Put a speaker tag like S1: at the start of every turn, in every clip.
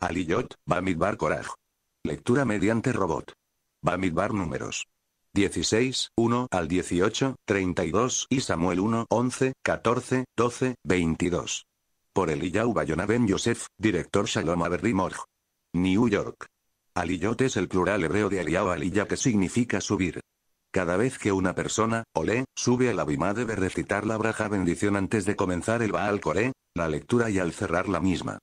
S1: Aliyot, Bamidbar Koraj. Lectura mediante robot. Bamidbar números. 16, 1 al 18, 32 y Samuel 1, 11, 14, 12, 22. Por Eliyahu Bayona Yosef, director Shalom Morj. New York. Aliyot es el plural hebreo de Aliyahu Aliya que significa subir. Cada vez que una persona, olé, sube a la bima debe recitar la braja bendición antes de comenzar el Baal Coré, la lectura y al cerrar la misma.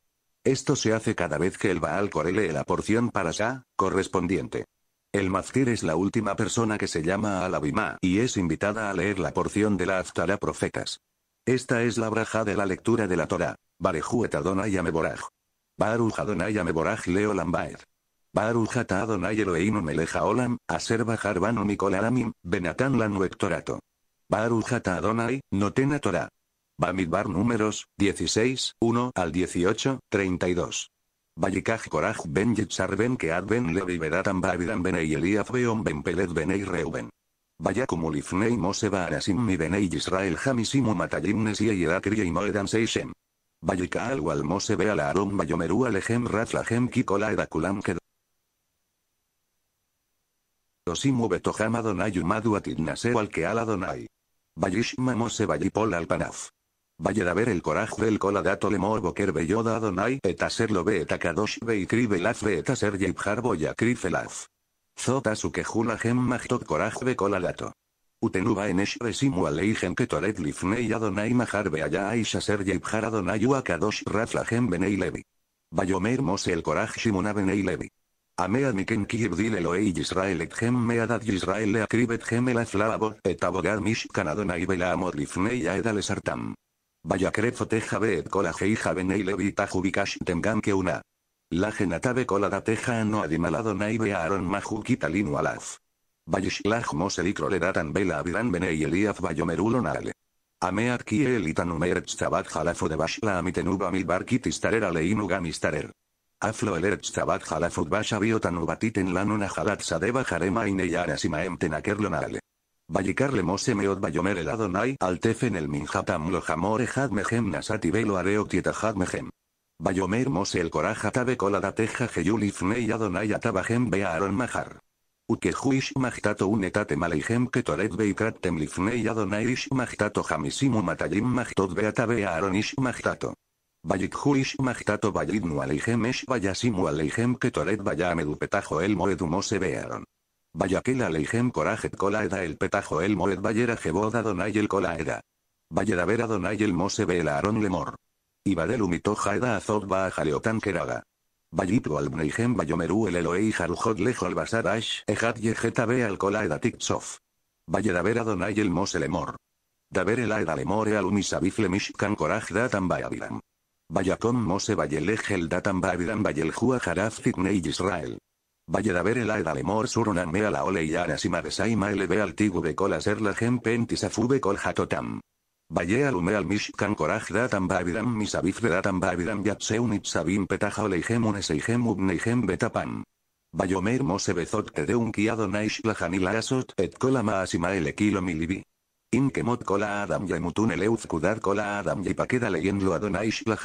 S1: Esto se hace cada vez que el Baal corele la porción para Shah, correspondiente. El Mazkir es la última persona que se llama al Abimá y es invitada a leer la porción de la Aftara Profetas. Esta es la braja de la lectura de la Torah. Bareju Adonai Ameboraj. Baruj Adonai Ameboraj Leo Lambaed. Adonai Eloheinu Meleja Olam, Aser Benatan Adonai, Notena Torah. Bamidbar números, 16, 1 al 18, 32. Vallikaj Koraj Ben Yitzar Ben KEAD Ben Levi Beratan Babidan ben Eliaf BEOM Ben Pelet ben Reuben. Vayakum Moseba Mose Baanasim Mi Benei Israel Hamisimu Matayim Nesia Yerakri y Moedan Seishem. Vayikah Wal Mose Beala Arum Bayomeru Alejem Raflajem Kikola Edakulam Ked. OSIMU Betoham Adonai Umadu Atidnaseu Al Keal Adonai. Vallishma Mose Al Panaf. Vaya a el coraje del coladato le morbo ker belloda adonai etaser lo beta kadosh beikri Zota su gem majtot coraje de coladato. dato. Utenuba en esh besimu aleigen ketoret lifnei adonai majar beaya aisha ser yebjar adonai la rafla benei levi. Vayomer mose el coraje shimuna benei levi. Amea miken kirbdil Eloei Israel et gem meadad Israel leakribet gem elaz et etabogar mishkan adonai bela lifnei Vaya teja ved cola geija benei levita jubicash tengan que una. La genatabe colada teja no adimalado ve aaron alaf. Vallishlaj moselicro y datan vela benei eliaf merulo naale. Ame aquí e jalafu de bashla amitenuba milbarkitistarer aleinuganistarer. Aflo el erzabad jalafud lanuna jalatsa deba jarema simaem Vallicarle Mosemeot vallomer el Adonai altefen el minjatam lo jadmejem hadmehem nasati velo areotieta hadmehem. Bayomer mose el coraja tabe colada teja geyulifnei Adonai atabahem bearon mahar. Ukejuish magtato unetate maleihem ketoret beikratem lifnei Adonai ish magtato jamisimu matayim magtot beata bearon ish magtato. Vallikhuish magtato validnu aleihem esh vayasimu aleihem ketoret vayamedupetajo petajo el moedumose bearon. Vaya que la Leijem coraje Colaeda el Petajo el Moed Vallera Jeboda adonai el Colaeda. Valladavera y el ve el Lemor. Iba Umitoja jaeda Azot Baajaleotan Keraga. Vallitgo al Bneijem Bayomeru el eloe Jarujot lejol al Basarash Ejat ve al Colaeda Tiktsov. Valladavera Donay el Moselemor. Daver el Aeda Lemore al sabifle Mishkan Coraj Datan Vaya con Mose Bayelej el Datan Bayabiram jua Jaraz Fitnei Israel aire el amor sur una mea la ole y anasima de saima al tigu de cola ser la gen pentis fube col Vaya Valle alume al mishkan coraj datan babidam misavif datan babidam yapseun petaja ole igemunes betapam. Vayomer mose bezot te de un kiado naish la asot et cola maasima el equilo milibi. Inkemot cola adam yamutun eleuz kudar cola adam yipaqueda leyendo adonaish la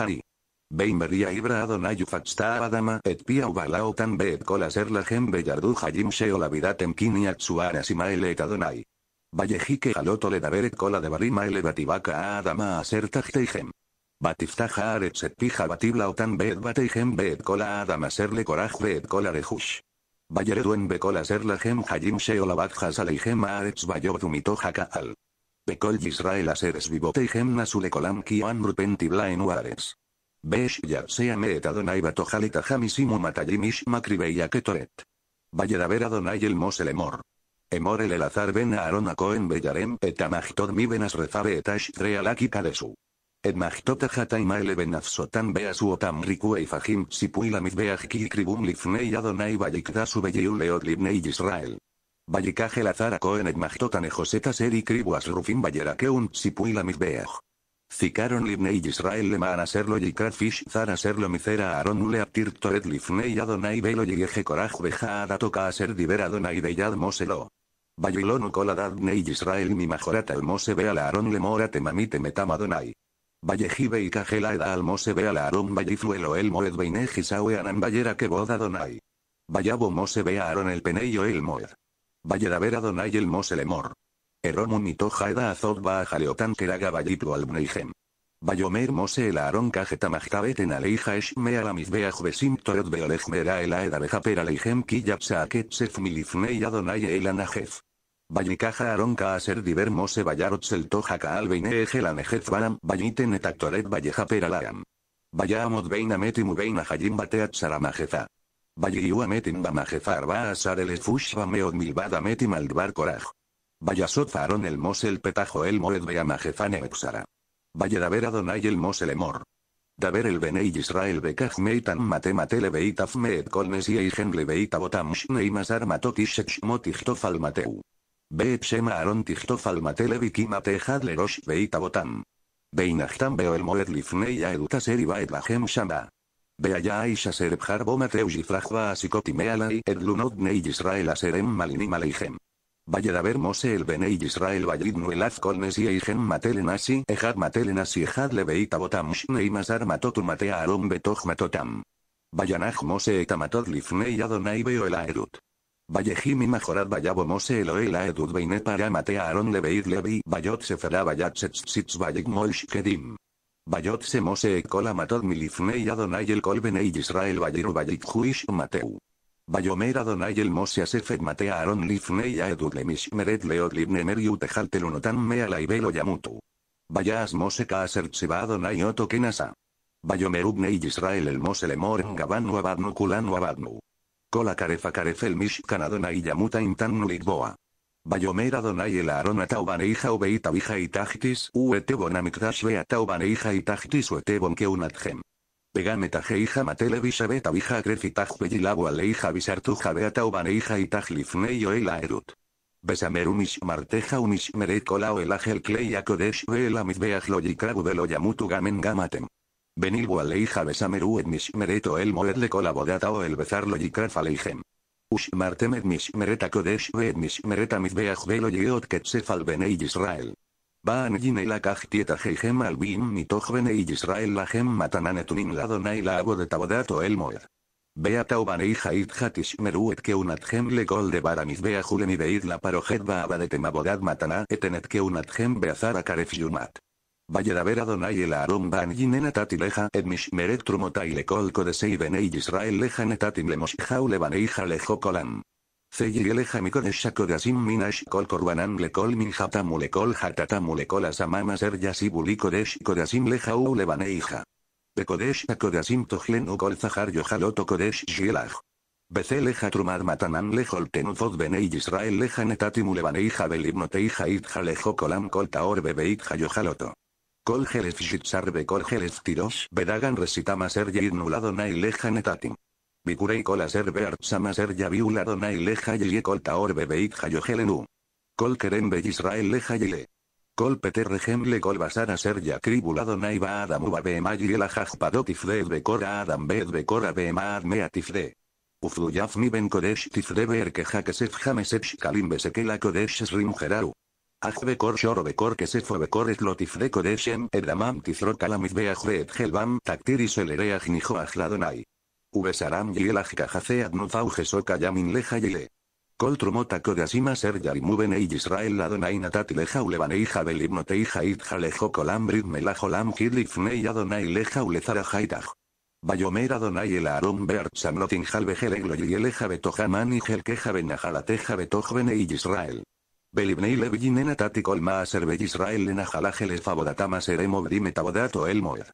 S1: Beimeria Ibra Adonai Ufaxta Adama et Ubalao tan Tambe et ser la Gem Bellardu Hajim Sheo la Vidatem Kini Atsuara et Adonai. Vallejique Jaloto le et cola de Barima batibaka Batibaca Adama Aser Tajteijem. Batiftaja Aretz et Pija Batibla Otan Beet Bateijem Beet Kola Adama Serle coraj Beet Kola Rejush. Vallereduen ser la Gem Hajim Sheo la Badjas Aleijem Aretz Bayodumito al. Bekol Israel Aseres nasule colam Kian Rupentibla en Uares. Besh seame et Adonai tojalita jamisimu Matayimish macribe Aketoret. Valladavera Adonai el Mos el Emor. Emor el Elazar ben Aaron Cohen Bellarem et Amachtod mi rezabe et Ashtre kadesu. Et Machtot Ajataima ele beasu otam riku e fajim sipuilamit beajki kribum lifnei Adonai vayikdasu beyul leot libnei Israel. Vallikaj elazar a Cohen et Machtotan eri kribuas rufin Vallerakeun sipuilamit beaj. Zikaron libnei y Israel Leman a hacerlo y Cradfish Zar hacerlo Micera Aaron Ule tirto Toed Lifnei Adonai Velo y Eje Coraj Adatoka Toca hacer Diver Adonai Deyad Moselo. Babilón Ucola Dadnei y Israel mi majorata almose ve a la Aaron Lemora temamite metam Adonai. Vallejibe y Cajela Eda almose ve a la Aaron Vallizuelo el Moed Beinejisaue Anan Vallera que boda Adonai. Vallabo Mose ve a Aaron el Peneyo el Moed. Valledaver Adonai el Mose Lemor. Eromun y Toja Azod Bajaleotan Keragabayitlo Albneijem. Bayomer Mose el Aaron Kajeta Majtabeten Aleija Eshmea la Mizbeaj Besim Beolejmera el Aeda Bejaper Aleijem Kiyat Saaket Sef Milifnei Adonai e el Anajef. Bayikaja Aaron aser Diver Mose Bayarot tojaka Toja Kaal balam Ejel Baram Bayiten Etactoret Bayejaper Alaam. Bayamot Beina Metimu Beina Hajim Bateat Saramajeza. Bayiu Ametim Bamajeza Arba Asar el Esfush Bameod Milbad Ametim Aldbar Koraj. Vaya Aaron el mos el Petajo el Moed Beamajefane Epsara. Vaya daver Adonai el Mosel Emor. Daver el Benei Israel Bekaj Meitan Mate Mate Lebeita Fmeet colnes y Lebeita Botam Shnei Masar Matotishek Shmotijtof al Mateu. Beet Shema Aaron matele viki Mate Hadlerosh Beita Botam. Beinachtam Beo el Moed Lifnei ya seri y Baed Bahem Shama. Beaya Aisha Serb Bo Mateu Yifrajba Asikotimeala Mealai Nei Israel Aserem Malinim ver Mose el Benei Israel Vallid Nuelaz Colnesi Eigen Matelenasi, Ejad Matelenasi, Ejad leveitabotam Botam Shnei Masar Matotu Matea Arom Betoj Matotam. Vallanaj Mose Etamatot Lifnei Adonai el Aedut. Vallejimi Majorad Vallabo Mose oel Aedut Beine Para Matea Aron Lebeit Levi Vallot Sefera Vallat sits Vayik Molsh Kedim. Vallot Semose Ekola Matot Milifnei Adonai El Kol Benei Israel valliru Vallit Juish Mateu. Bayomer Adonai el Moshe Sefet Matea Aaron Lifnei Aedud Lemishmeret Leod Libne Meriut meala Unotan Mea Laibelo Yamutu. Bayas mose Kaaser Adonai Oto Kenasa. Israel el Moshe Lemor ngabanu Abadnu Kulanu Abadnu. Kola Karefa Karefel Mishkan Adonai Yamuta Intan Ligboa. Bayomer el Aaron Ataubaneija Obeita Bija Itachtis Uete Bonamikdash Beataubaneija Itachtis Uete Pegame eta hija matele visa beta vija crefi taj pe y le ja uban erut. Besamer umish marteja umish mere cola o el ajel clay a de lo gamen gamatem. Venil aleija besameru etnis mereto mis el o el besar lo yikrafa le hijem. Ush martem et mis meretako et mis israel. והאנג'ין לקחתי את אחיכם העלוויים מתוך בני ישראל לכם מתנה נתונים לאדוני לעבוד את עבודת אוהל מועד. ועתה ובניך איתך תשמרו את כהונתכם לכל דבר המזבח ולמבעית לפרוכת ועבדתם עבודת מתנה אתן את כהונתכם בעשר הכרף יומת. וידבר אדוני אל אהרון והנגין נתתי לך את משמרת תרומותי לכל קודשי בני ישראל לך נתתים למושך ולבניך לכל עולם. mi hamikon de asim minash kol le lekol min hatata lekol hatatamu lekol asamama ser yasibuli kodesh kodasim lehau lebaneija. Bekodesh akodasim tohlen kol zahar yohaloto kodesh shilaj. Leja trumad matanan lejol bene benei Israel leja netatimu lebaneija belibnoteija itja lejo kolam kol taor bebeitja yohaloto. Kol jerez be bekol jerez tiros bedagan resitama ser nai naileja netatim. Bikurai kolaser aser samaser ya zer jabiula donai y colta taor bebeik jaio gelenu. Col keren be Israel lejaile. Kol peter col kol basara ser kribula donai ba adamu ma bemayile la jajpadot ifred cora adam bed bekora bemaad mea tifde. mi ben kodesh tifde ber er que jakesef jamesef shkalim sekela kodesh srim geraru. kor shoro bekor que se fue bekor es lotifde kodeshem edamam tizro be ajre et gelbam taktiris elereaj nijo ajladonai. Ubesaram y el ajkajacead jesoka yamin leja yile. Kol kodasima de ser yarimuben e Israel adonai natati leja ulebanei jabel ibnotei jaid jalejo kolam melajolam adonai leja ulezara jaitaj. Bayomer Adonai el arum Bert Samlotin Eglo y el y Benajalateja e Israel. Belibnei Levilin en Atatikol aserbe Israel en Ajalajel Favodatama Elmoed.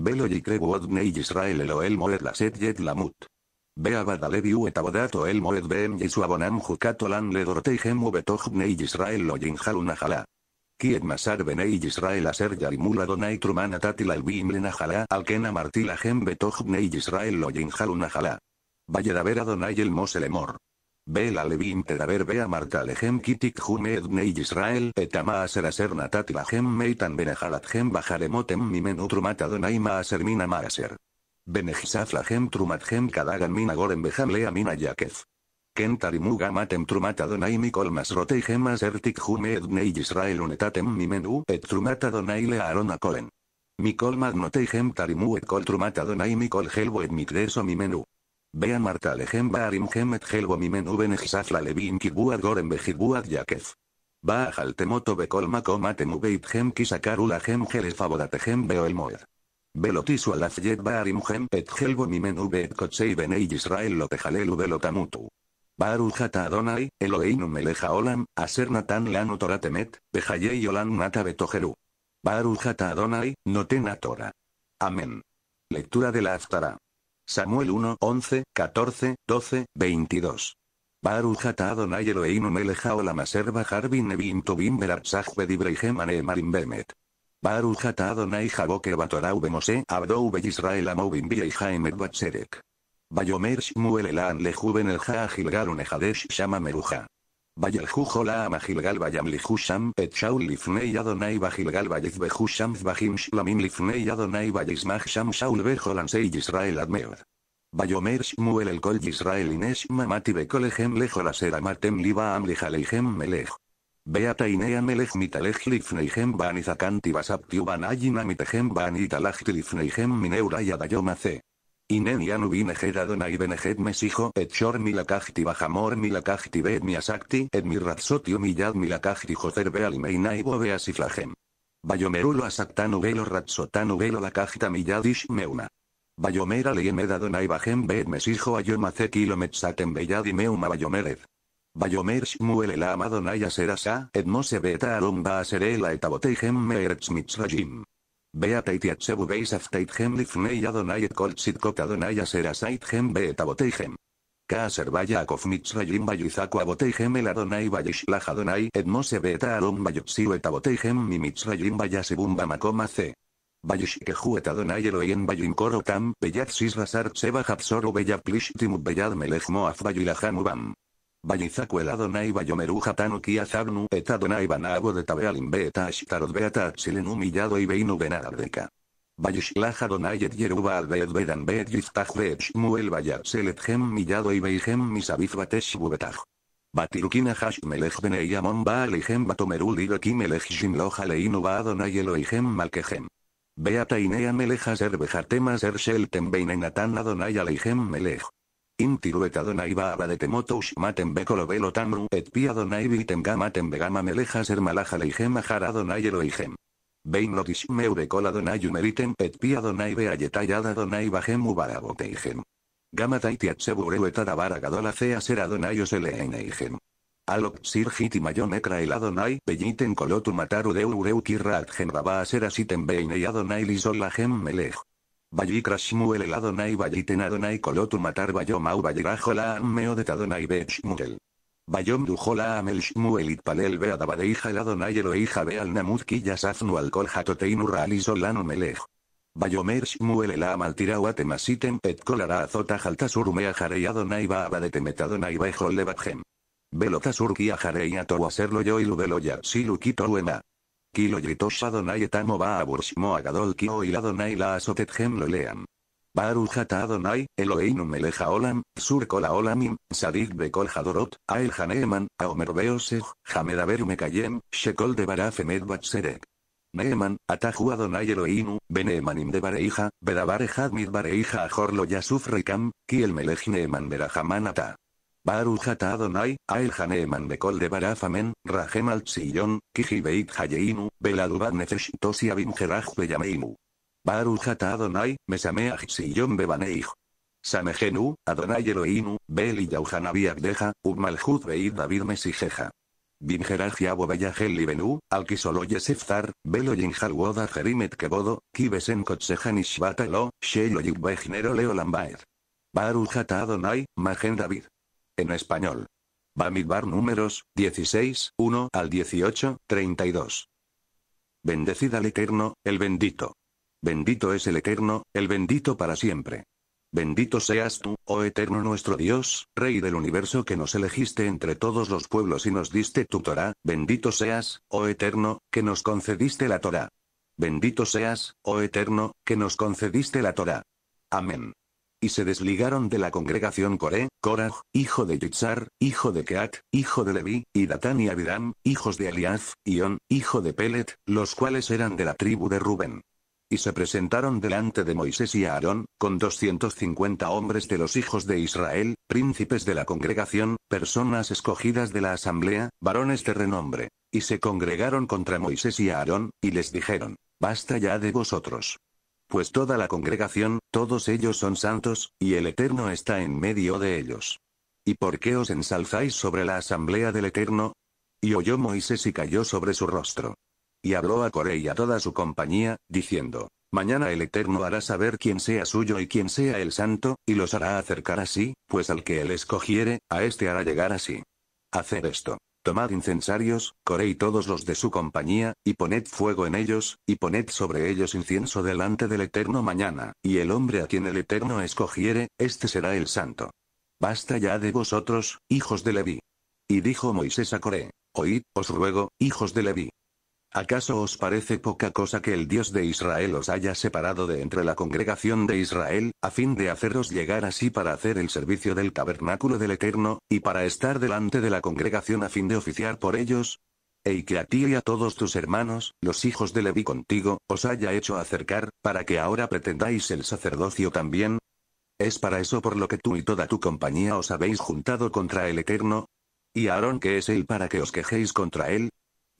S1: Velo y Yisrael Israel Elohel Moed Laset Yet Lamut. Bea Badalevi abodato El Moed Ben dorotei Jukatolan Ledorteihem Gemu Nei Israel Lojin Halunajala. Kiet Masar Benei Israel Aser Yarimula Donai Truman Atatil Albim najala Alkena Martila Gem Betoj Nei Israel Lojin ver a Donai El Moselemor. Bela Levin Tedaber Bea Marta Lehem Kitik Jumed Nei Israel Etama Aser Aser Natat Lahem Meitan Benehalat Hem Bajaremotem Mimen trumata Adonai Maaser Mina Maaser. Benejizaf Lahem Trumat Hem Kadagan Mina Gorem bejam Lea Mina Yakef. Kentarimuga matem trumata donai mikol masrotei gemas ertik jumed nei Israel unetatem mimenu et trumata donai lea arona kolen. Mikol magnotei hem tarimu et kol trumata donai mikol gelbo et mikreso mimenu. Bea Marta Lejem Barim Gemet Mimen Uben Ejizafla Levin Kirbuad Goren em Yakef. Ba Baajal Temoto Bekol Makomatem beit Gem Kisakarula Gem Gelefavodatejem moed. Belotisu alafjet Barim Gem Et Helgomimen Ubet Kotsei Benei Israel Lotejalelu Belotamutu. Barujata Adonai, Eloeinu Eleja Olam, Aser Natan Lanu Toratemet, Bejayei Olam Nata Betojeru. Barujata Adonai, Notena tora. Amén. Lectura de la Aftara. Samuel 1, 11, 14, 12, 22. Baruch Adonai Eloheinu melech haolam asher bahar bin nevim tuvim beratzach bedibreihem bemet. Adonai jaboke abdou Bayomer shmuel elan lejuven el ha'achilgar Ejadesh shama meruja. Jujola a Gilgal et Shaul Lifnei Adonai Bajilgal Bayez Behusham Shlamim Lifnei Adonai Bayizmach Sham Shaul Israel admeod. Bayomer el Israel Ines Mamati Bekolehem Lejola Amatem Libaam Lijaleihem Melech. Beata Melech Lifneihem Banizakanti Basaptiu Banayina Mineura Yadayoma Inen Anu Nejed Adonai Benejed Mesijo Et Shor Milakajti Bajamor Milakajti mi Miasakti Et miyad Millad Milakajti Joter Bealmeinai Beasiflajem. Bayomerulo Asaktanu velo Ratzotanu velo Lakajta Milladish Meuna. Bayomera Leyemed Adonai Bajem Bet Mesijo Ayomace Kilometzaten Belladi Meuma Bayomered. Bayomer Shmuel el Amadonai Aserasa Et Mose Beta Alum Meeretz mitzrajim. Beateit Yatsebu Lifnei Adonai Et Kol Tzitkot Adonai Aser Asaitgem Beet Aboteigem. Kaaser Vaya Akof Mitzrayim Vayizaku Aboteigem El Adonai Vayishlach Adonai Et Mose Beet Aaron Vayotsiu Et Aboteigem Mi Mitzrayim C. Vayishkehu Et Adonai Elohim korotam Beyat Sisrasar Tseba Hapsoro plishtimu Beyad Melech Moaf Bai izako nahi bai jatan eta donai banago deta behalin be eta eta humillado behinu bena gardeka. Bai isla bedan beet giztaj beet shmuel bai atzelet jem millado ibe misabiz bat eshibu Batirukina jas melej bene iamon ba ale jem bat ba adonai nahi elo malke Beata inea zer selten beinen adonai ado nahi Intirueta donaiba donai de detemotous maten tamru et pia donai maten begama meleja ser malaja leijem ajara donai Bein lotish eurekola donai umeritem et pia donai beayetayada donai bajemu baraboteijem. Gama baragadola cea ser adonai sir mayon kolotu mataru deureu kirra adgen baba melej. Valli Krashmuel el Adonai Vayiten Adonai colotu Matar Vayom Au Vayirajolam Meodet Adonai Bet Vayom Dujolam el Shmuel palel Beadabadeija el Adonai Eloija Beal Namutki Alkol Hatoteinu Rali Solanu Melech. Vayomer Shmuel el Et Azota jaltasur Jarei Adonai Baabadetemet nai Bejol velo Velota surkia jareina hacerlo yo y lubelo ya si Kilo Yritos Adonai etamo va a gadol o y la asotetgem lo lean. Baruch Adonai, Eloheinu Meleja Olam, sur kol Olamim, sadik bekol hadorot, ael haneeman, haomer beoseg, mekayem, shekol de emet batzerek. Neeman, Atahu Adonai Eloheinu, Benemanim de Bareija, Bedabar Ejad Mit Bareija Ajor Lo Yasuf ki Kiel Melech Neeman Berahaman Ata. Baruch ata Adonai, Ael Haneman Bekol de Barafamen, Rajem Rahem al Tzillon, Kiji Beit Hayeinu, Beladubad Nefesh Tosi Beyameinu. Baruch Adonai, Mesameach Bebaneich. Samejenu, Adonai Eloinu, Beli Yauhanabiak deja, Abdeja, Beit David Mesijeja. Bingeraj Yabo Beyahel Benu, Alkisolo Yeseftar, Belo woda Jerimet Kebodo, Kibesen Kotsejan Ishbatalo, Shelo Yubbejnero Leo Baruch Adonai, Magen David. En español. Bamidbar números, 16, 1 al 18, 32. Bendecida al Eterno, el bendito. Bendito es el Eterno, el bendito para siempre. Bendito seas tú, oh Eterno nuestro Dios, Rey del universo que nos elegiste entre todos los pueblos y nos diste tu Torah, bendito seas, oh Eterno, que nos concediste la Torah. Bendito seas, oh Eterno, que nos concediste la Torah. Amén y se desligaron de la congregación Coré, Coraj, hijo de Yitzhar, hijo de Keat, hijo de Leví, y Datán y Abiram, hijos de Eliaz, On, hijo de Pelet, los cuales eran de la tribu de Rubén. Y se presentaron delante de Moisés y Aarón, con 250 hombres de los hijos de Israel, príncipes de la congregación, personas escogidas de la asamblea, varones de renombre. Y se congregaron contra Moisés y Aarón, y les dijeron, Basta ya de vosotros pues toda la congregación, todos ellos son santos, y el Eterno está en medio de ellos. ¿Y por qué os ensalzáis sobre la asamblea del Eterno? Y oyó Moisés y cayó sobre su rostro. Y habló a Coré y a toda su compañía, diciendo, Mañana el Eterno hará saber quién sea suyo y quién sea el santo, y los hará acercar así, pues al que él escogiere, a éste hará llegar así. Hacer esto. Tomad incensarios, Coré y todos los de su compañía, y poned fuego en ellos, y poned sobre ellos incienso delante del eterno mañana, y el hombre a quien el eterno escogiere, este será el santo. Basta ya de vosotros, hijos de Leví. Y dijo Moisés a Coré, Oíd, os ruego, hijos de Leví, ¿Acaso os parece poca cosa que el Dios de Israel os haya separado de entre la congregación de Israel, a fin de haceros llegar así para hacer el servicio del tabernáculo del Eterno, y para estar delante de la congregación a fin de oficiar por ellos? y e que a ti y a todos tus hermanos, los hijos de Leví contigo, os haya hecho acercar, para que ahora pretendáis el sacerdocio también? ¿Es para eso por lo que tú y toda tu compañía os habéis juntado contra el Eterno? ¿Y Aarón qué es él para que os quejéis contra él?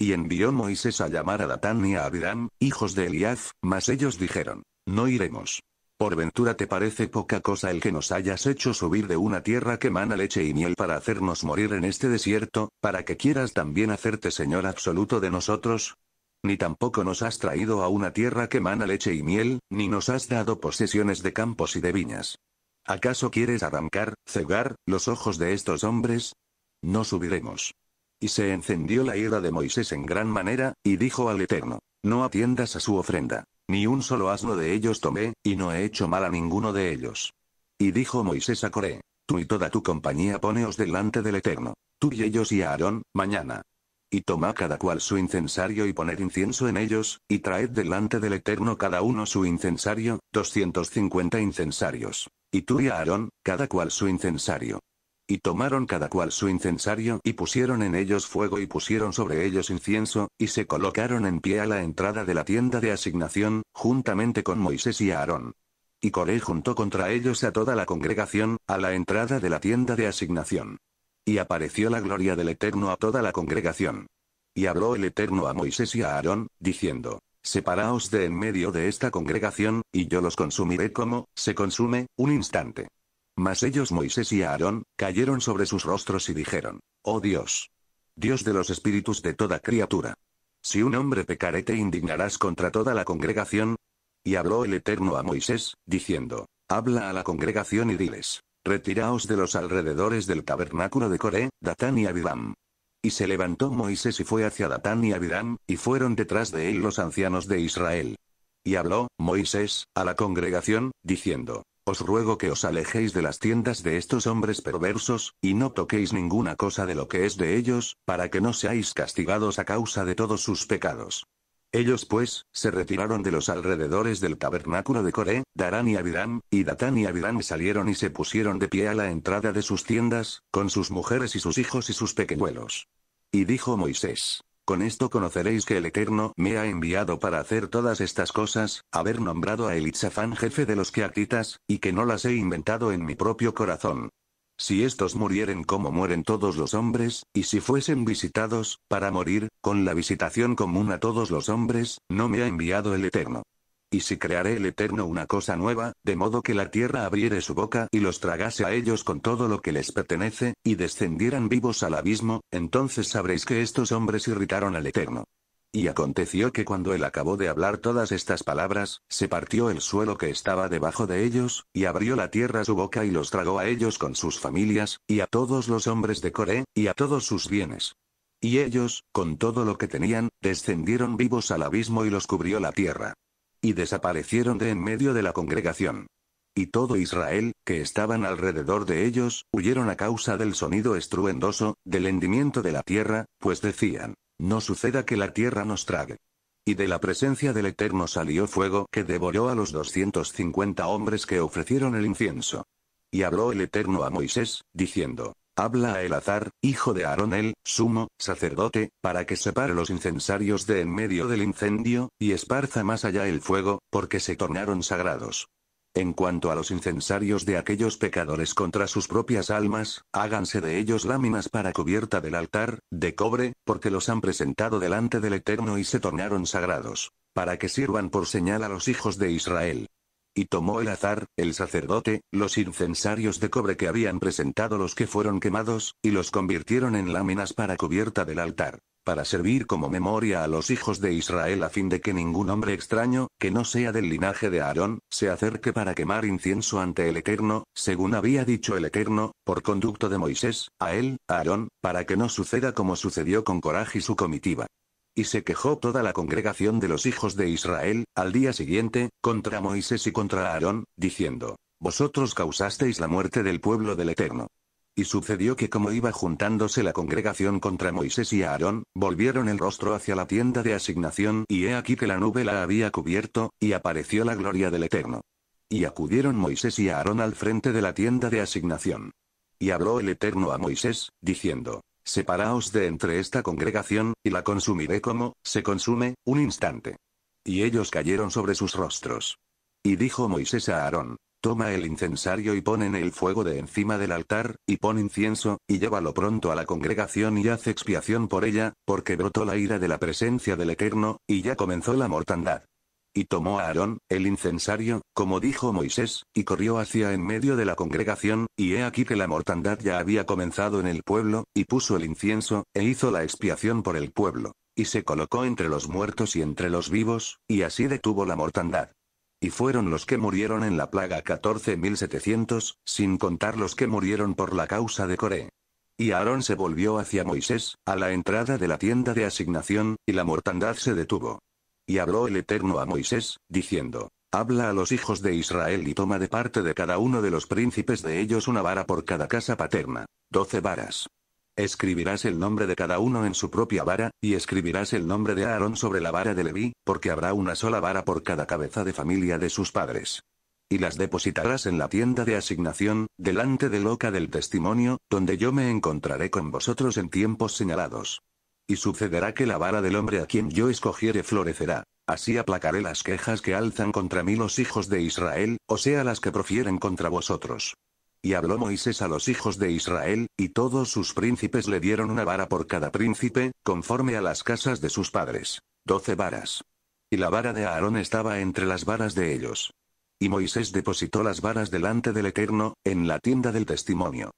S1: Y envió Moisés a llamar a Datán y a Abiram, hijos de Eliaz, mas ellos dijeron, no iremos. Por ventura te parece poca cosa el que nos hayas hecho subir de una tierra que mana leche y miel para hacernos morir en este desierto, para que quieras también hacerte señor absoluto de nosotros, ni tampoco nos has traído a una tierra que mana leche y miel, ni nos has dado posesiones de campos y de viñas. ¿Acaso quieres arrancar, cegar, los ojos de estos hombres? No subiremos. Y se encendió la ira de Moisés en gran manera, y dijo al Eterno, No atiendas a su ofrenda. Ni un solo asno de ellos tomé, y no he hecho mal a ninguno de ellos. Y dijo Moisés a Coré, Tú y toda tu compañía poneos delante del Eterno, tú y ellos y Aarón, mañana. Y toma cada cual su incensario y poned incienso en ellos, y traed delante del Eterno cada uno su incensario, 250 incensarios. Y tú y Aarón, cada cual su incensario. Y tomaron cada cual su incensario y pusieron en ellos fuego y pusieron sobre ellos incienso, y se colocaron en pie a la entrada de la tienda de asignación, juntamente con Moisés y Aarón. Y Coré juntó contra ellos a toda la congregación, a la entrada de la tienda de asignación. Y apareció la gloria del Eterno a toda la congregación. Y habló el Eterno a Moisés y a Aarón, diciendo, Separaos de en medio de esta congregación, y yo los consumiré como, se consume, un instante. Mas ellos Moisés y Aarón, cayeron sobre sus rostros y dijeron, Oh Dios. Dios de los espíritus de toda criatura. Si un hombre pecare te indignarás contra toda la congregación. Y habló el Eterno a Moisés, diciendo, Habla a la congregación y diles, Retiraos de los alrededores del tabernáculo de Coré, Datán y Abiram. Y se levantó Moisés y fue hacia Datán y Abiram, y fueron detrás de él los ancianos de Israel. Y habló, Moisés, a la congregación, diciendo, os ruego que os alejéis de las tiendas de estos hombres perversos, y no toquéis ninguna cosa de lo que es de ellos, para que no seáis castigados a causa de todos sus pecados. Ellos pues, se retiraron de los alrededores del tabernáculo de Coré, Darán y Abiram, y Datán y Abiram salieron y se pusieron de pie a la entrada de sus tiendas, con sus mujeres y sus hijos y sus pequeñuelos. Y dijo Moisés, con esto conoceréis que el Eterno me ha enviado para hacer todas estas cosas, haber nombrado a Elitzafán jefe de los actitas y que no las he inventado en mi propio corazón. Si estos murieren como mueren todos los hombres, y si fuesen visitados, para morir, con la visitación común a todos los hombres, no me ha enviado el Eterno. Y si crearé el Eterno una cosa nueva, de modo que la tierra abriere su boca y los tragase a ellos con todo lo que les pertenece, y descendieran vivos al abismo, entonces sabréis que estos hombres irritaron al Eterno. Y aconteció que cuando él acabó de hablar todas estas palabras, se partió el suelo que estaba debajo de ellos, y abrió la tierra su boca y los tragó a ellos con sus familias, y a todos los hombres de Coré, y a todos sus bienes. Y ellos, con todo lo que tenían, descendieron vivos al abismo y los cubrió la tierra. Y desaparecieron de en medio de la congregación. Y todo Israel, que estaban alrededor de ellos, huyeron a causa del sonido estruendoso, del hendimiento de la tierra, pues decían, no suceda que la tierra nos trague. Y de la presencia del Eterno salió fuego que devoró a los 250 hombres que ofrecieron el incienso. Y habló el Eterno a Moisés, diciendo, Habla a Elazar, hijo de Aarón el, sumo, sacerdote, para que separe los incensarios de en medio del incendio, y esparza más allá el fuego, porque se tornaron sagrados. En cuanto a los incensarios de aquellos pecadores contra sus propias almas, háganse de ellos láminas para cubierta del altar, de cobre, porque los han presentado delante del Eterno y se tornaron sagrados, para que sirvan por señal a los hijos de Israel y tomó el azar, el sacerdote, los incensarios de cobre que habían presentado los que fueron quemados, y los convirtieron en láminas para cubierta del altar, para servir como memoria a los hijos de Israel a fin de que ningún hombre extraño, que no sea del linaje de Aarón, se acerque para quemar incienso ante el Eterno, según había dicho el Eterno, por conducto de Moisés, a él, Aarón, para que no suceda como sucedió con coraje y su comitiva y se quejó toda la congregación de los hijos de Israel, al día siguiente, contra Moisés y contra Aarón, diciendo, Vosotros causasteis la muerte del pueblo del Eterno. Y sucedió que como iba juntándose la congregación contra Moisés y Aarón, volvieron el rostro hacia la tienda de asignación y he aquí que la nube la había cubierto, y apareció la gloria del Eterno. Y acudieron Moisés y Aarón al frente de la tienda de asignación. Y habló el Eterno a Moisés, diciendo, Separaos de entre esta congregación, y la consumiré como, se consume, un instante. Y ellos cayeron sobre sus rostros. Y dijo Moisés a Aarón, Toma el incensario y pon en el fuego de encima del altar, y pon incienso, y llévalo pronto a la congregación y haz expiación por ella, porque brotó la ira de la presencia del Eterno, y ya comenzó la mortandad. Y tomó a Aarón, el incensario, como dijo Moisés, y corrió hacia en medio de la congregación, y he aquí que la mortandad ya había comenzado en el pueblo, y puso el incienso, e hizo la expiación por el pueblo. Y se colocó entre los muertos y entre los vivos, y así detuvo la mortandad. Y fueron los que murieron en la plaga 14.700, sin contar los que murieron por la causa de Coré. Y Aarón se volvió hacia Moisés, a la entrada de la tienda de asignación, y la mortandad se detuvo. Y habló el Eterno a Moisés, diciendo, Habla a los hijos de Israel y toma de parte de cada uno de los príncipes de ellos una vara por cada casa paterna, doce varas. Escribirás el nombre de cada uno en su propia vara, y escribirás el nombre de Aarón sobre la vara de Leví, porque habrá una sola vara por cada cabeza de familia de sus padres. Y las depositarás en la tienda de asignación, delante del oca del testimonio, donde yo me encontraré con vosotros en tiempos señalados. Y sucederá que la vara del hombre a quien yo escogiere florecerá. Así aplacaré las quejas que alzan contra mí los hijos de Israel, o sea las que profieren contra vosotros. Y habló Moisés a los hijos de Israel, y todos sus príncipes le dieron una vara por cada príncipe, conforme a las casas de sus padres. Doce varas. Y la vara de Aarón estaba entre las varas de ellos. Y Moisés depositó las varas delante del Eterno, en la tienda del testimonio.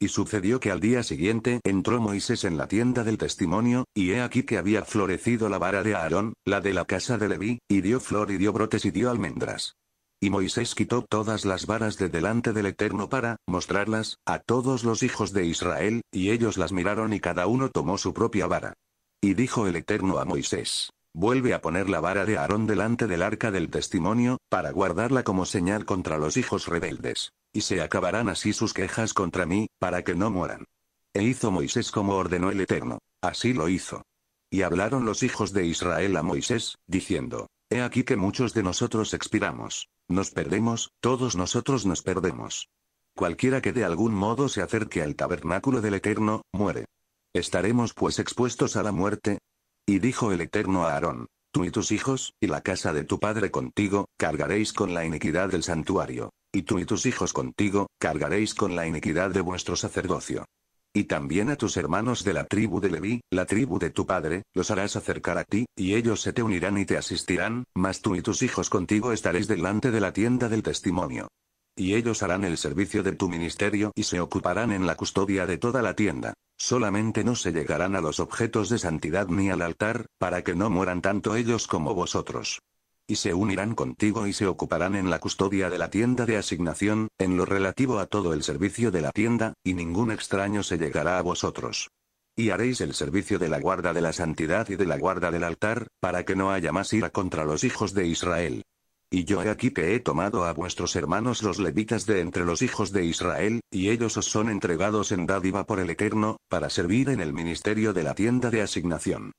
S1: Y sucedió que al día siguiente entró Moisés en la tienda del testimonio, y he aquí que había florecido la vara de Aarón, la de la casa de Leví, y dio flor y dio brotes y dio almendras. Y Moisés quitó todas las varas de delante del Eterno para mostrarlas a todos los hijos de Israel, y ellos las miraron y cada uno tomó su propia vara. Y dijo el Eterno a Moisés, Vuelve a poner la vara de Aarón delante del arca del testimonio, para guardarla como señal contra los hijos rebeldes. Y se acabarán así sus quejas contra mí, para que no mueran. E hizo Moisés como ordenó el Eterno. Así lo hizo. Y hablaron los hijos de Israel a Moisés, diciendo, He aquí que muchos de nosotros expiramos. Nos perdemos, todos nosotros nos perdemos. Cualquiera que de algún modo se acerque al tabernáculo del Eterno, muere. Estaremos pues expuestos a la muerte, y dijo el Eterno a Aarón, tú y tus hijos, y la casa de tu padre contigo, cargaréis con la iniquidad del santuario. Y tú y tus hijos contigo, cargaréis con la iniquidad de vuestro sacerdocio. Y también a tus hermanos de la tribu de Leví, la tribu de tu padre, los harás acercar a ti, y ellos se te unirán y te asistirán, mas tú y tus hijos contigo estaréis delante de la tienda del testimonio. Y ellos harán el servicio de tu ministerio y se ocuparán en la custodia de toda la tienda. Solamente no se llegarán a los objetos de santidad ni al altar, para que no mueran tanto ellos como vosotros. Y se unirán contigo y se ocuparán en la custodia de la tienda de asignación, en lo relativo a todo el servicio de la tienda, y ningún extraño se llegará a vosotros. Y haréis el servicio de la guarda de la santidad y de la guarda del altar, para que no haya más ira contra los hijos de Israel. Y yo he aquí que he tomado a vuestros hermanos los levitas de entre los hijos de Israel, y ellos os son entregados en dádiva por el Eterno, para servir en el ministerio de la tienda de asignación.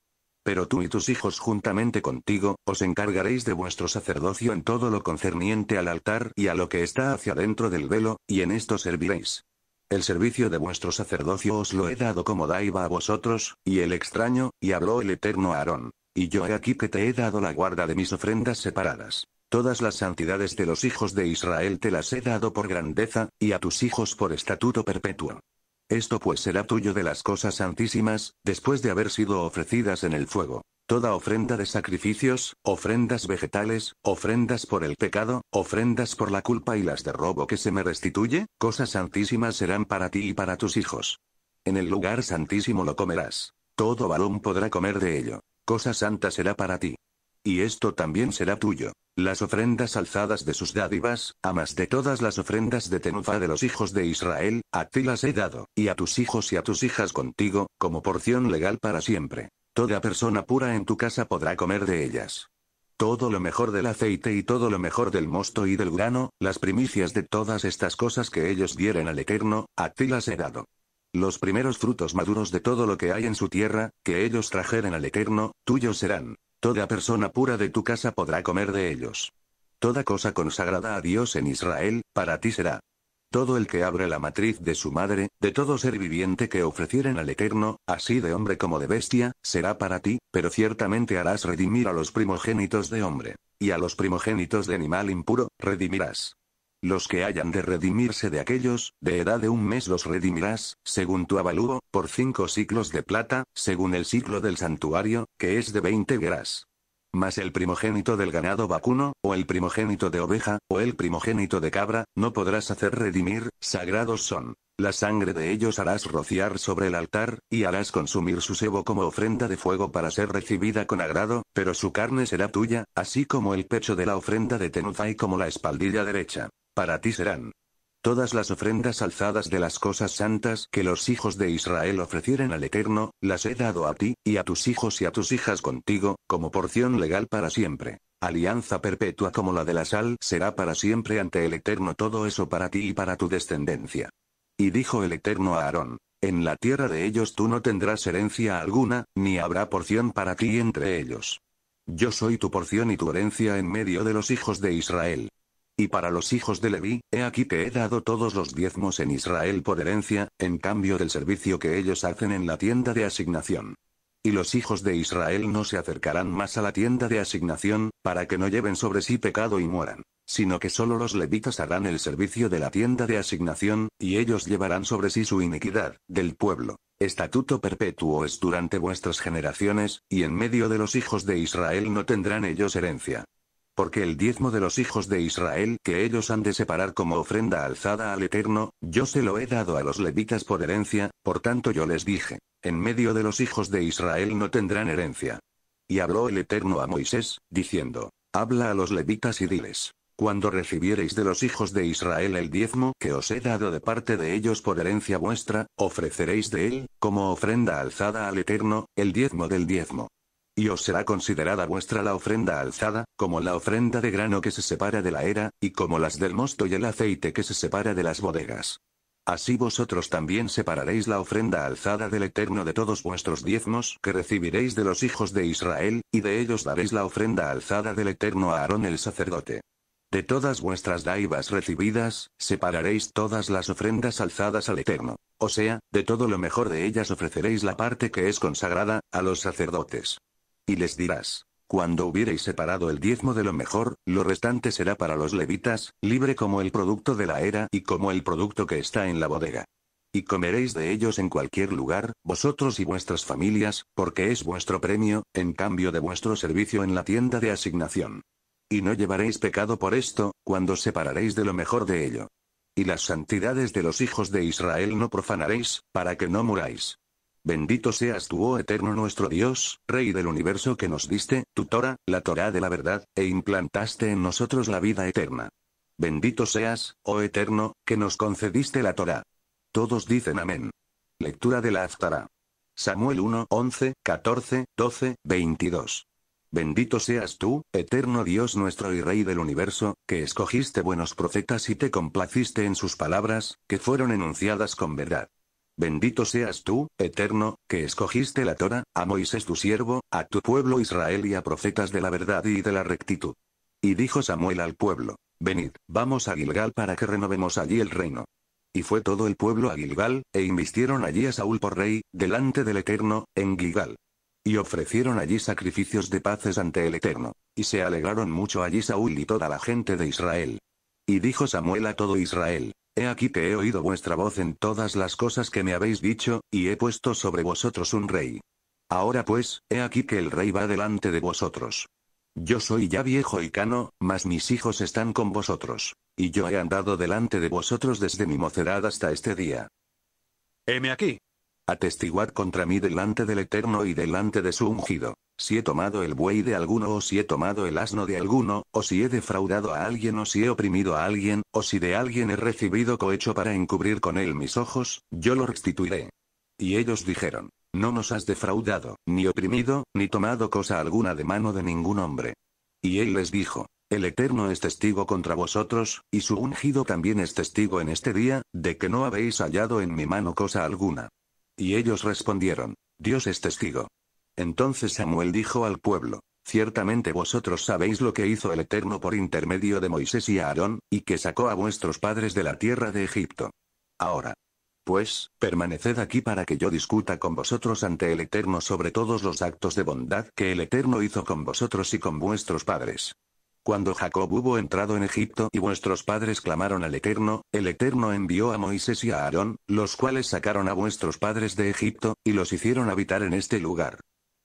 S1: Pero tú y tus hijos juntamente contigo, os encargaréis de vuestro sacerdocio en todo lo concerniente al altar y a lo que está hacia dentro del velo, y en esto serviréis. El servicio de vuestro sacerdocio os lo he dado como dádiva a vosotros, y el extraño, y habló el eterno Aarón. Y yo he aquí que te he dado la guarda de mis ofrendas separadas. Todas las santidades de los hijos de Israel te las he dado por grandeza, y a tus hijos por estatuto perpetuo. Esto pues será tuyo de las cosas santísimas, después de haber sido ofrecidas en el fuego. Toda ofrenda de sacrificios, ofrendas vegetales, ofrendas por el pecado, ofrendas por la culpa y las de robo que se me restituye, cosas santísimas serán para ti y para tus hijos. En el lugar santísimo lo comerás. Todo balón podrá comer de ello. Cosa santa será para ti. Y esto también será tuyo. Las ofrendas alzadas de sus dádivas, más de todas las ofrendas de Tenufa de los hijos de Israel, a ti las he dado, y a tus hijos y a tus hijas contigo, como porción legal para siempre. Toda persona pura en tu casa podrá comer de ellas. Todo lo mejor del aceite y todo lo mejor del mosto y del grano, las primicias de todas estas cosas que ellos dieren al Eterno, a ti las he dado. Los primeros frutos maduros de todo lo que hay en su tierra, que ellos trajeren al Eterno, tuyos serán. Toda persona pura de tu casa podrá comer de ellos. Toda cosa consagrada a Dios en Israel, para ti será. Todo el que abre la matriz de su madre, de todo ser viviente que ofrecieren al Eterno, así de hombre como de bestia, será para ti, pero ciertamente harás redimir a los primogénitos de hombre. Y a los primogénitos de animal impuro, redimirás. Los que hayan de redimirse de aquellos, de edad de un mes los redimirás, según tu avalúo, por cinco ciclos de plata, según el ciclo del santuario, que es de veinte gras. Mas el primogénito del ganado vacuno, o el primogénito de oveja, o el primogénito de cabra, no podrás hacer redimir, sagrados son. La sangre de ellos harás rociar sobre el altar, y harás consumir su sebo como ofrenda de fuego para ser recibida con agrado, pero su carne será tuya, así como el pecho de la ofrenda de tenuza y como la espaldilla derecha. Para ti serán todas las ofrendas alzadas de las cosas santas que los hijos de Israel ofrecieren al Eterno, las he dado a ti, y a tus hijos y a tus hijas contigo, como porción legal para siempre. Alianza perpetua como la de la sal será para siempre ante el Eterno todo eso para ti y para tu descendencia. Y dijo el Eterno a Aarón, en la tierra de ellos tú no tendrás herencia alguna, ni habrá porción para ti entre ellos. Yo soy tu porción y tu herencia en medio de los hijos de Israel. Y para los hijos de Leví, he aquí que he dado todos los diezmos en Israel por herencia, en cambio del servicio que ellos hacen en la tienda de asignación. Y los hijos de Israel no se acercarán más a la tienda de asignación, para que no lleven sobre sí pecado y mueran, sino que solo los levitas harán el servicio de la tienda de asignación, y ellos llevarán sobre sí su iniquidad, del pueblo. Estatuto perpetuo es durante vuestras generaciones, y en medio de los hijos de Israel no tendrán ellos herencia porque el diezmo de los hijos de Israel que ellos han de separar como ofrenda alzada al Eterno, yo se lo he dado a los levitas por herencia, por tanto yo les dije, en medio de los hijos de Israel no tendrán herencia. Y habló el Eterno a Moisés, diciendo, habla a los levitas y diles, cuando recibiereis de los hijos de Israel el diezmo que os he dado de parte de ellos por herencia vuestra, ofreceréis de él, como ofrenda alzada al Eterno, el diezmo del diezmo y os será considerada vuestra la ofrenda alzada, como la ofrenda de grano que se separa de la era, y como las del mosto y el aceite que se separa de las bodegas. Así vosotros también separaréis la ofrenda alzada del Eterno de todos vuestros diezmos que recibiréis de los hijos de Israel, y de ellos daréis la ofrenda alzada del Eterno a Aarón el sacerdote. De todas vuestras daivas recibidas, separaréis todas las ofrendas alzadas al Eterno. O sea, de todo lo mejor de ellas ofreceréis la parte que es consagrada, a los sacerdotes. Y les dirás, cuando hubiereis separado el diezmo de lo mejor, lo restante será para los levitas, libre como el producto de la era y como el producto que está en la bodega. Y comeréis de ellos en cualquier lugar, vosotros y vuestras familias, porque es vuestro premio, en cambio de vuestro servicio en la tienda de asignación. Y no llevaréis pecado por esto, cuando separaréis de lo mejor de ello. Y las santidades de los hijos de Israel no profanaréis, para que no muráis. Bendito seas tú, oh eterno nuestro Dios, Rey del universo que nos diste, tu Torah, la Torah de la verdad, e implantaste en nosotros la vida eterna. Bendito seas, oh eterno, que nos concediste la Torah. Todos dicen amén. Lectura de la haftará. Samuel 1, 11, 14, 12, 22. Bendito seas tú, eterno Dios nuestro y Rey del universo, que escogiste buenos profetas y te complaciste en sus palabras, que fueron enunciadas con verdad. Bendito seas tú, Eterno, que escogiste la Torah, a Moisés tu siervo, a tu pueblo Israel y a profetas de la verdad y de la rectitud. Y dijo Samuel al pueblo, Venid, vamos a Gilgal para que renovemos allí el reino. Y fue todo el pueblo a Gilgal, e invistieron allí a Saúl por rey, delante del Eterno, en Gilgal. Y ofrecieron allí sacrificios de paces ante el Eterno. Y se alegraron mucho allí Saúl y toda la gente de Israel. Y dijo Samuel a todo Israel, He aquí que he oído vuestra voz en todas las cosas que me habéis dicho, y he puesto sobre vosotros un rey. Ahora pues, he aquí que el rey va delante de vosotros. Yo soy ya viejo y cano, mas mis hijos están con vosotros. Y yo he andado delante de vosotros desde mi mocedad hasta este día. Heme aquí. Atestiguad contra mí delante del Eterno y delante de su ungido si he tomado el buey de alguno o si he tomado el asno de alguno, o si he defraudado a alguien o si he oprimido a alguien, o si de alguien he recibido cohecho para encubrir con él mis ojos, yo lo restituiré. Y ellos dijeron, no nos has defraudado, ni oprimido, ni tomado cosa alguna de mano de ningún hombre. Y él les dijo, el Eterno es testigo contra vosotros, y su ungido también es testigo en este día, de que no habéis hallado en mi mano cosa alguna. Y ellos respondieron, Dios es testigo. Entonces Samuel dijo al pueblo, Ciertamente vosotros sabéis lo que hizo el Eterno por intermedio de Moisés y Aarón, y que sacó a vuestros padres de la tierra de Egipto. Ahora. Pues, permaneced aquí para que yo discuta con vosotros ante el Eterno sobre todos los actos de bondad que el Eterno hizo con vosotros y con vuestros padres. Cuando Jacob hubo entrado en Egipto y vuestros padres clamaron al Eterno, el Eterno envió a Moisés y a Aarón, los cuales sacaron a vuestros padres de Egipto, y los hicieron habitar en este lugar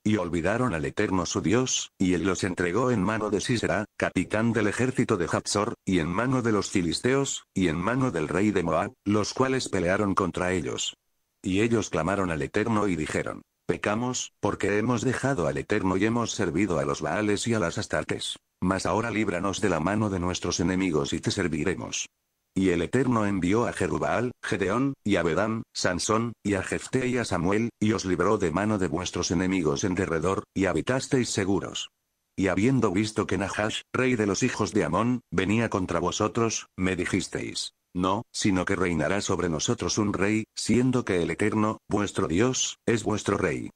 S1: y olvidaron al Eterno su Dios, y él los entregó en mano de Sisera, capitán del ejército de Hatzor, y en mano de los filisteos, y en mano del rey de Moab, los cuales pelearon contra ellos. Y ellos clamaron al Eterno y dijeron, Pecamos, porque hemos dejado al Eterno y hemos servido a los Baales y a las Astartes. Mas ahora líbranos de la mano de nuestros enemigos y te serviremos. Y el Eterno envió a Jerubal, Gedeón, y a Bedán, Sansón, y a Jefté y a Samuel, y os libró de mano de vuestros enemigos en derredor, y habitasteis seguros. Y habiendo visto que Nahash, rey de los hijos de Amón, venía contra vosotros, me dijisteis, no, sino que reinará sobre nosotros un rey, siendo que el Eterno, vuestro Dios, es vuestro rey.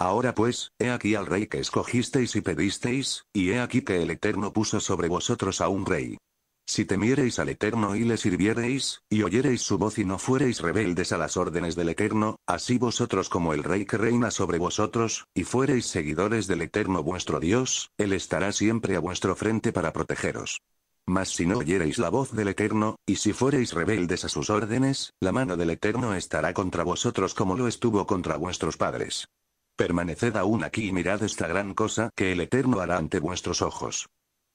S1: Ahora pues, he aquí al rey que escogisteis y pedisteis, y he aquí que el Eterno puso sobre vosotros a un rey. Si temiereis al Eterno y le sirviereis, y oyereis su voz y no fuereis rebeldes a las órdenes del Eterno, así vosotros como el Rey que reina sobre vosotros, y fuereis seguidores del Eterno vuestro Dios, Él estará siempre a vuestro frente para protegeros. Mas si no oyereis la voz del Eterno, y si fuereis rebeldes a sus órdenes, la mano del Eterno estará contra vosotros como lo estuvo contra vuestros padres. Permaneced aún aquí y mirad esta gran cosa que el Eterno hará ante vuestros ojos.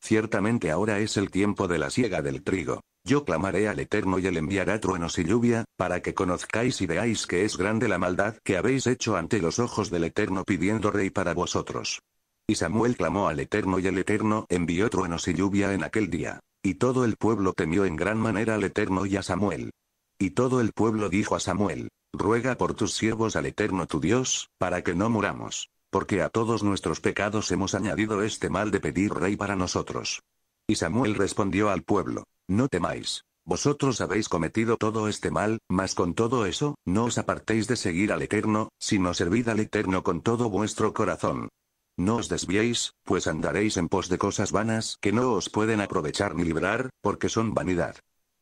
S1: Ciertamente ahora es el tiempo de la siega del trigo. Yo clamaré al Eterno y él enviará truenos y lluvia, para que conozcáis y veáis que es grande la maldad que habéis hecho ante los ojos del Eterno pidiendo rey para vosotros. Y Samuel clamó al Eterno y el Eterno envió truenos y lluvia en aquel día. Y todo el pueblo temió en gran manera al Eterno y a Samuel. Y todo el pueblo dijo a Samuel, ruega por tus siervos al Eterno tu Dios, para que no muramos. Porque a todos nuestros pecados hemos añadido este mal de pedir rey para nosotros. Y Samuel respondió al pueblo, No temáis. Vosotros habéis cometido todo este mal, mas con todo eso, no os apartéis de seguir al Eterno, sino servid al Eterno con todo vuestro corazón. No os desviéis, pues andaréis en pos de cosas vanas que no os pueden aprovechar ni librar, porque son vanidad.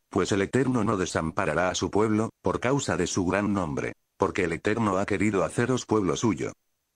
S1: Pues el Eterno no desamparará a su pueblo, por causa de su gran nombre, porque el Eterno ha querido haceros pueblo suyo.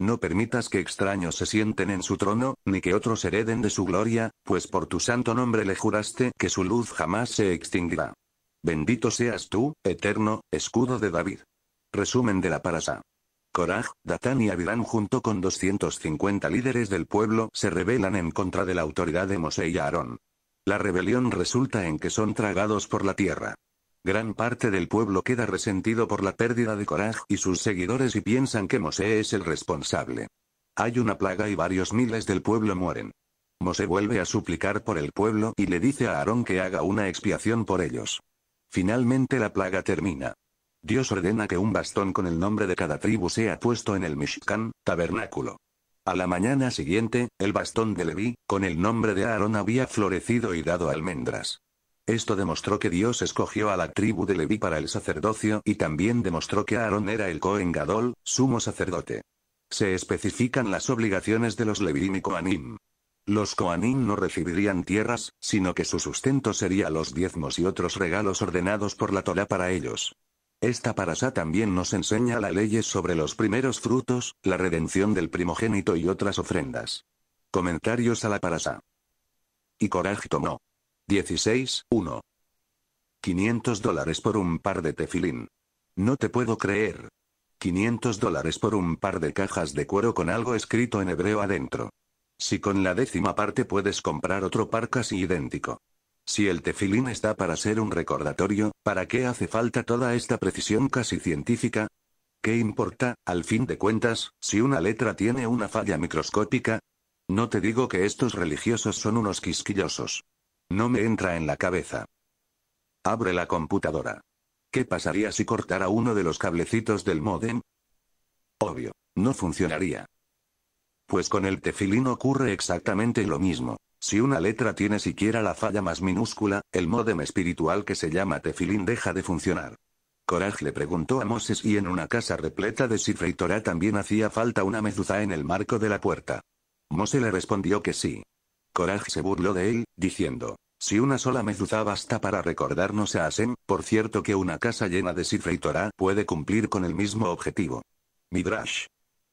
S1: No permitas que extraños se sienten en su trono, ni que otros hereden de su gloria, pues por tu santo nombre le juraste que su luz jamás se extinguirá. Bendito seas tú, eterno, escudo de David. Resumen de la parasa. Coraj, Datán y Abidán junto con 250 líderes del pueblo se rebelan en contra de la autoridad de Mosé y Aarón. La rebelión resulta en que son tragados por la tierra. Gran parte del pueblo queda resentido por la pérdida de Coraj y sus seguidores y piensan que Mosé es el responsable. Hay una plaga y varios miles del pueblo mueren. Mosé vuelve a suplicar por el pueblo y le dice a Aarón que haga una expiación por ellos. Finalmente la plaga termina. Dios ordena que un bastón con el nombre de cada tribu sea puesto en el Mishkan, tabernáculo. A la mañana siguiente, el bastón de Leví, con el nombre de Aarón había florecido y dado almendras. Esto demostró que Dios escogió a la tribu de Leví para el sacerdocio y también demostró que Aarón era el Cohen Gadol, sumo sacerdote. Se especifican las obligaciones de los Levín y Coanim. Los Coanim no recibirían tierras, sino que su sustento sería los diezmos y otros regalos ordenados por la Torah para ellos. Esta parasá también nos enseña las leyes sobre los primeros frutos, la redención del primogénito y otras ofrendas. Comentarios a la parasá. Y Coraj tomó. 16, 1. 500 dólares por un par de tefilín. No te puedo creer. 500 dólares por un par de cajas de cuero con algo escrito en hebreo adentro. Si con la décima parte puedes comprar otro par casi idéntico. Si el tefilín está para ser un recordatorio, ¿para qué hace falta toda esta precisión casi científica? ¿Qué importa, al fin de cuentas, si una letra tiene una falla microscópica? No te digo que estos religiosos son unos quisquillosos. No me entra en la cabeza. Abre la computadora. ¿Qué pasaría si cortara uno de los cablecitos del módem? Obvio, no funcionaría. Pues con el tefilín ocurre exactamente lo mismo. Si una letra tiene siquiera la falla más minúscula, el módem espiritual que se llama tefilín deja de funcionar. Coraje le preguntó a Moses y en una casa repleta de Sifre y Torah también hacía falta una mezuzá en el marco de la puerta. Mose le respondió que sí. Coraj se burló de él, diciendo, si una sola mezuzá basta para recordarnos a Asen, por cierto que una casa llena de Sifre y Torah puede cumplir con el mismo objetivo. Midrash.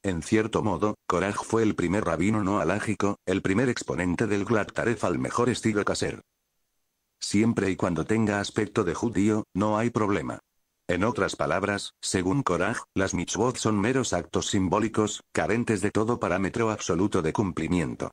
S1: En cierto modo, Coraj fue el primer rabino no alágico, el primer exponente del taref al mejor estilo caser. Siempre y cuando tenga aspecto de judío, no hay problema. En otras palabras, según Coraj, las mitzvot son meros actos simbólicos, carentes de todo parámetro absoluto de cumplimiento.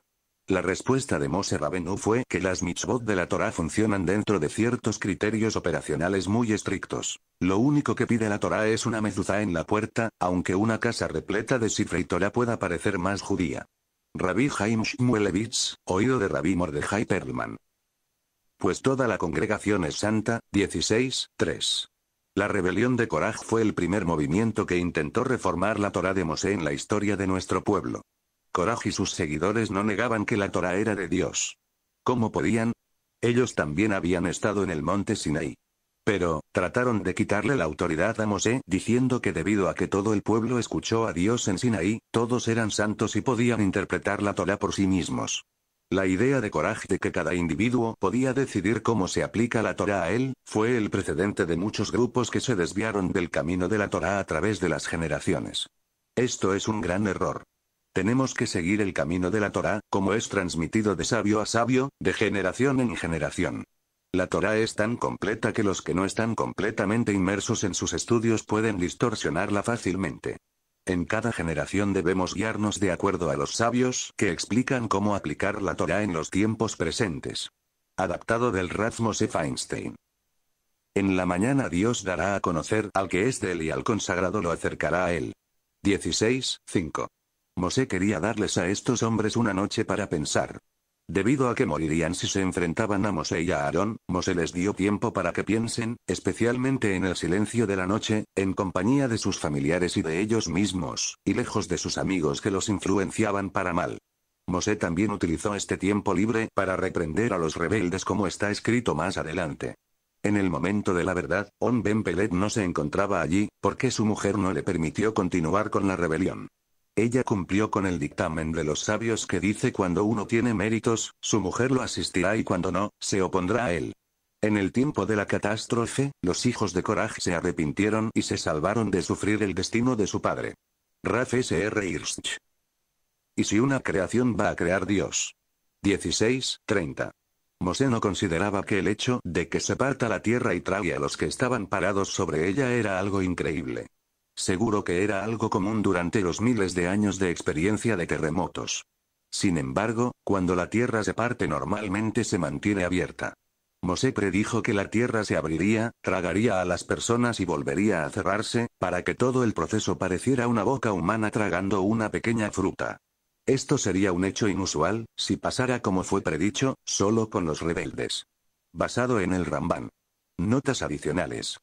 S1: La respuesta de Moshe Rabenu fue que las mitzvot de la Torah funcionan dentro de ciertos criterios operacionales muy estrictos. Lo único que pide la Torah es una mezuzá en la puerta, aunque una casa repleta de cifra y Torah pueda parecer más judía. Rabbi Haim Shmuelevitz, oído de Rabbi Mordechai Perlman. Pues toda la congregación es santa, 16:3. La rebelión de Korach fue el primer movimiento que intentó reformar la Torah de Moshe en la historia de nuestro pueblo. Coraj y sus seguidores no negaban que la Torah era de Dios. ¿Cómo podían? Ellos también habían estado en el monte Sinaí. Pero, trataron de quitarle la autoridad a Mosé, diciendo que debido a que todo el pueblo escuchó a Dios en Sinaí, todos eran santos y podían interpretar la Torah por sí mismos. La idea de coraje de que cada individuo podía decidir cómo se aplica la Torah a él, fue el precedente de muchos grupos que se desviaron del camino de la Torah a través de las generaciones. Esto es un gran error. Tenemos que seguir el camino de la Torá, como es transmitido de sabio a sabio, de generación en generación. La Torá es tan completa que los que no están completamente inmersos en sus estudios pueden distorsionarla fácilmente. En cada generación debemos guiarnos de acuerdo a los sabios que explican cómo aplicar la Torá en los tiempos presentes. Adaptado del Rasmus F. Einstein. En la mañana Dios dará a conocer al que es de él y al consagrado lo acercará a él. 16:5 Mosé quería darles a estos hombres una noche para pensar. Debido a que morirían si se enfrentaban a Mosé y a Aarón, Mosé les dio tiempo para que piensen, especialmente en el silencio de la noche, en compañía de sus familiares y de ellos mismos, y lejos de sus amigos que los influenciaban para mal. Mosé también utilizó este tiempo libre para reprender a los rebeldes como está escrito más adelante. En el momento de la verdad, On Ben Pelet no se encontraba allí, porque su mujer no le permitió continuar con la rebelión. Ella cumplió con el dictamen de los sabios que dice cuando uno tiene méritos, su mujer lo asistirá y cuando no, se opondrá a él. En el tiempo de la catástrofe, los hijos de Coraj se arrepintieron y se salvaron de sufrir el destino de su padre. Raf S. R. ¿Y si una creación va a crear Dios? 16, 30. Mosé no consideraba que el hecho de que se parta la tierra y trague a los que estaban parados sobre ella era algo increíble. Seguro que era algo común durante los miles de años de experiencia de terremotos. Sin embargo, cuando la Tierra se parte normalmente se mantiene abierta. Mosé predijo que la Tierra se abriría, tragaría a las personas y volvería a cerrarse, para que todo el proceso pareciera una boca humana tragando una pequeña fruta. Esto sería un hecho inusual, si pasara como fue predicho, solo con los rebeldes. Basado en el Ramban. Notas adicionales.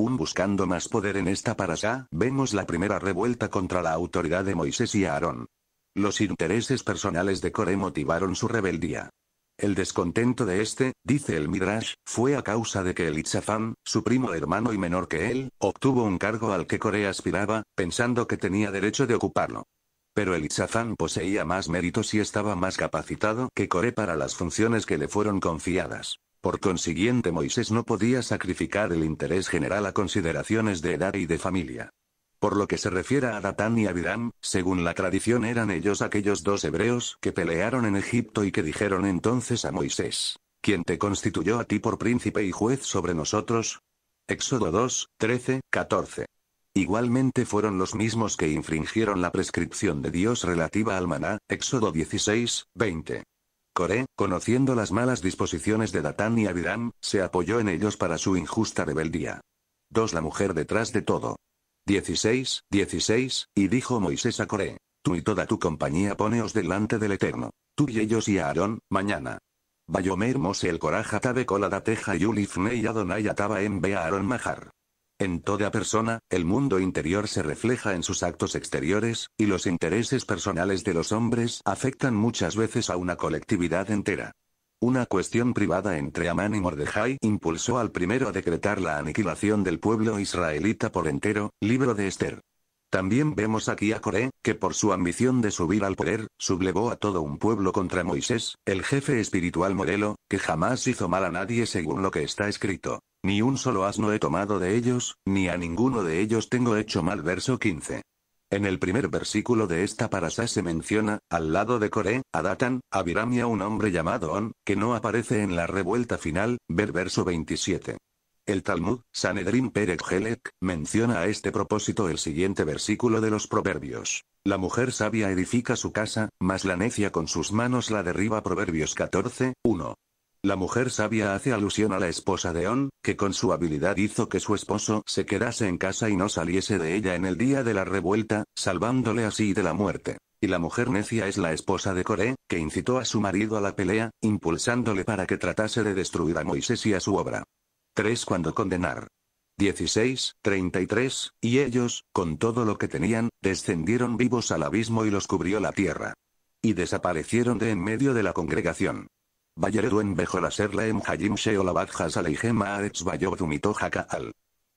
S1: Un buscando más poder en esta parasá, vemos la primera revuelta contra la autoridad de Moisés y Aarón. Los intereses personales de Coré motivaron su rebeldía. El descontento de este, dice el Midrash, fue a causa de que el Itzafán, su primo hermano y menor que él, obtuvo un cargo al que Coré aspiraba, pensando que tenía derecho de ocuparlo. Pero el Itzafán poseía más méritos y estaba más capacitado que Coré para las funciones que le fueron confiadas. Por consiguiente Moisés no podía sacrificar el interés general a consideraciones de edad y de familia. Por lo que se refiere a Datán y Abiram, según la tradición eran ellos aquellos dos hebreos que pelearon en Egipto y que dijeron entonces a Moisés, ¿quién te constituyó a ti por príncipe y juez sobre nosotros? Éxodo 2, 13, 14. Igualmente fueron los mismos que infringieron la prescripción de Dios relativa al maná, Éxodo 16, 20. Coré, conociendo las malas disposiciones de Datán y Abiram, se apoyó en ellos para su injusta rebeldía. 2. La mujer detrás de todo. 16, 16, y dijo Moisés a Coré, tú y toda tu compañía poneos delante del Eterno, tú y ellos y Aarón, mañana. Bayomer Mose el Coraja Tabe Colada Teja y Adonai Ataba en Aarón majar. En toda persona, el mundo interior se refleja en sus actos exteriores, y los intereses personales de los hombres afectan muchas veces a una colectividad entera. Una cuestión privada entre Amán y Mordejai impulsó al primero a decretar la aniquilación del pueblo israelita por entero, libro de Esther. También vemos aquí a Coré, que por su ambición de subir al poder, sublevó a todo un pueblo contra Moisés, el jefe espiritual modelo, que jamás hizo mal a nadie según lo que está escrito. Ni un solo asno he tomado de ellos, ni a ninguno de ellos tengo hecho mal. Verso 15. En el primer versículo de esta parasá se menciona, al lado de Coré, a Datán, a Viramia un hombre llamado On, que no aparece en la revuelta final, ver verso 27. El Talmud, Sanedrin Perek Helek, menciona a este propósito el siguiente versículo de los Proverbios. La mujer sabia edifica su casa, mas la necia con sus manos la derriba. Proverbios 14, 1. La mujer sabia hace alusión a la esposa de On, que con su habilidad hizo que su esposo se quedase en casa y no saliese de ella en el día de la revuelta, salvándole así de la muerte. Y la mujer necia es la esposa de Coré, que incitó a su marido a la pelea, impulsándole para que tratase de destruir a Moisés y a su obra. 3. Cuando condenar. 16, 33, y ellos, con todo lo que tenían, descendieron vivos al abismo y los cubrió la tierra. Y desaparecieron de en medio de la congregación.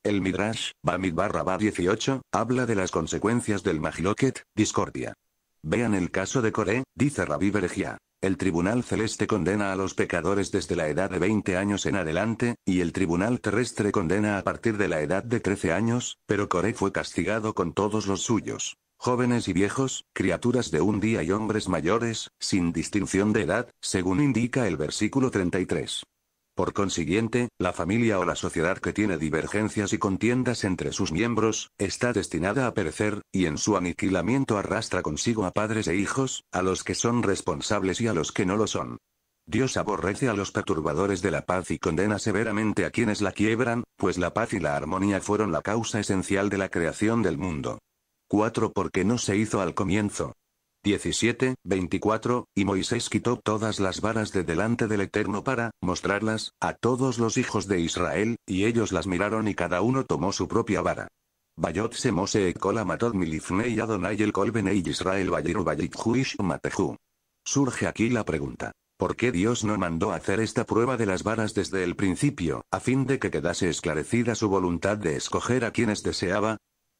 S1: El Midrash, Bamid barra 18, habla de las consecuencias del Magiloket, discordia. Vean el caso de Coré, dice Rabbi Berejía. El Tribunal Celeste condena a los pecadores desde la edad de 20 años en adelante, y el Tribunal Terrestre condena a partir de la edad de 13 años, pero Coré fue castigado con todos los suyos jóvenes y viejos, criaturas de un día y hombres mayores, sin distinción de edad, según indica el versículo 33. Por consiguiente, la familia o la sociedad que tiene divergencias y contiendas entre sus miembros, está destinada a perecer, y en su aniquilamiento arrastra consigo a padres e hijos, a los que son responsables y a los que no lo son. Dios aborrece a los perturbadores de la paz y condena severamente a quienes la quiebran, pues la paz y la armonía fueron la causa esencial de la creación del mundo. 4 porque no se hizo al comienzo. 17, 24, y Moisés quitó todas las varas de delante del Eterno para mostrarlas a todos los hijos de Israel, y ellos las miraron y cada uno tomó su propia vara. Bayot se Mose Milifnei Adonai el Israel Bayiru Matehu. Surge aquí la pregunta. ¿Por qué Dios no mandó hacer esta prueba de las varas desde el principio, a fin de que quedase esclarecida su voluntad de escoger a quienes deseaba?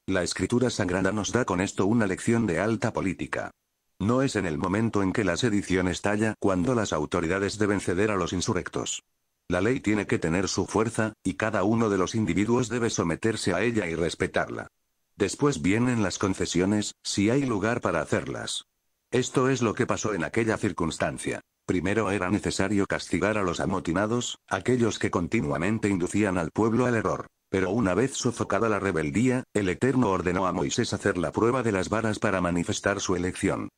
S1: La escritura sagrada nos da con esto una lección de alta política. No es en el momento en que la sedición estalla cuando las autoridades deben ceder a los insurrectos. La ley tiene que tener su fuerza, y cada uno de los individuos debe someterse a ella y respetarla. Después vienen las concesiones, si hay lugar para hacerlas. Esto es lo que pasó en aquella circunstancia. Primero era necesario castigar a los amotinados, aquellos que continuamente inducían al pueblo al error. Pero una vez sofocada la rebeldía, el Eterno ordenó a Moisés hacer la prueba de las varas para manifestar su elección.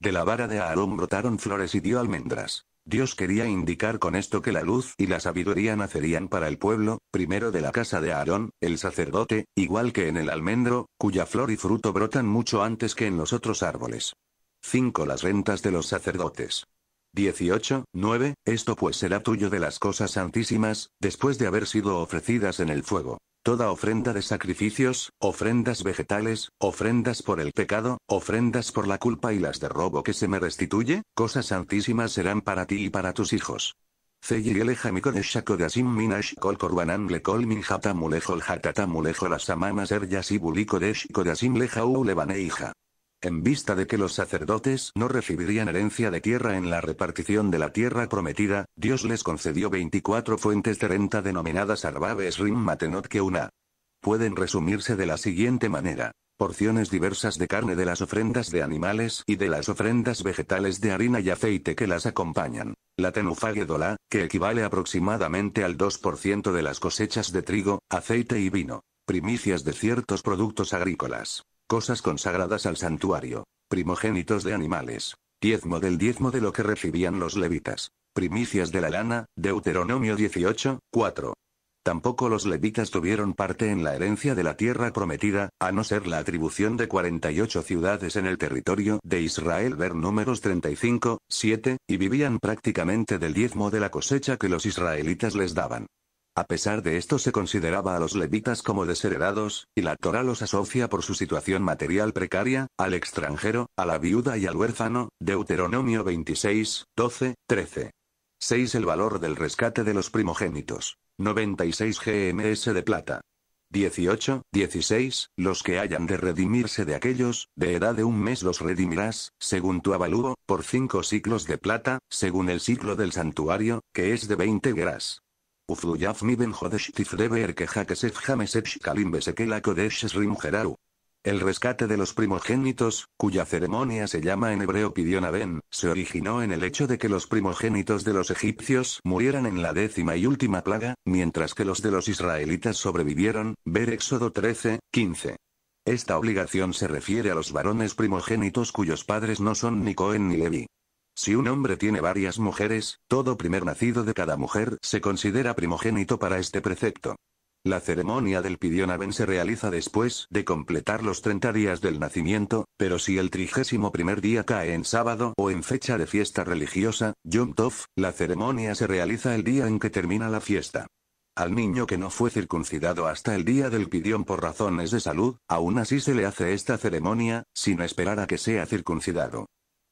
S1: De la vara de Aarón brotaron flores y dio almendras. Dios quería indicar con esto que la luz y la sabiduría nacerían para el pueblo, primero de la casa de Aarón, el sacerdote, igual que en el almendro, cuya flor y fruto brotan mucho antes que en los otros árboles. 5. Las rentas de los sacerdotes. 18, 9, esto pues será tuyo de las cosas santísimas, después de haber sido ofrecidas en el fuego. Toda ofrenda de sacrificios, ofrendas vegetales, ofrendas por el pecado, ofrendas por la culpa y las de robo que se me restituye, cosas santísimas serán para ti y para tus hijos en vista de que los sacerdotes no recibirían herencia de tierra en la repartición de la tierra prometida, Dios les concedió 24 fuentes de renta denominadas Arbaves Rim Matenot Keuna. Pueden resumirse de la siguiente manera. Porciones diversas de carne de las ofrendas de animales y de las ofrendas vegetales de harina y aceite que las acompañan. La tenufagedola, que equivale aproximadamente al 2% de las cosechas de trigo, aceite y vino. Primicias de ciertos productos agrícolas. Cosas consagradas al santuario. Primogénitos de animales. Diezmo del diezmo de lo que recibían los levitas. Primicias de la lana, Deuteronomio 18, 4. Tampoco los levitas tuvieron parte en la herencia de la tierra prometida, a no ser la atribución de 48 ciudades en el territorio de Israel ver números 35, 7, y vivían prácticamente del diezmo de la cosecha que los israelitas les daban. A pesar de esto se consideraba a los levitas como desheredados, y la Torá los asocia por su situación material precaria, al extranjero, a la viuda y al huérfano, Deuteronomio 26, 12, 13. 6. El valor del rescate de los primogénitos. 96 GMS de plata. 18, 16, los que hayan de redimirse de aquellos, de edad de un mes los redimirás, según tu avalúo, por cinco ciclos de plata, según el ciclo del santuario, que es de 20 gras que El rescate de los primogénitos, cuya ceremonia se llama en hebreo Pidion Aben, se originó en el hecho de que los primogénitos de los egipcios murieran en la décima y última plaga, mientras que los de los israelitas sobrevivieron, ver Éxodo 13, 15. Esta obligación se refiere a los varones primogénitos cuyos padres no son ni Cohen ni Levi. Si un hombre tiene varias mujeres, todo primer nacido de cada mujer se considera primogénito para este precepto. La ceremonia del Aben se realiza después de completar los 30 días del nacimiento, pero si el trigésimo primer día cae en sábado o en fecha de fiesta religiosa, Yom Tov, la ceremonia se realiza el día en que termina la fiesta. Al niño que no fue circuncidado hasta el día del pidión por razones de salud, aún así se le hace esta ceremonia, sin esperar a que sea circuncidado.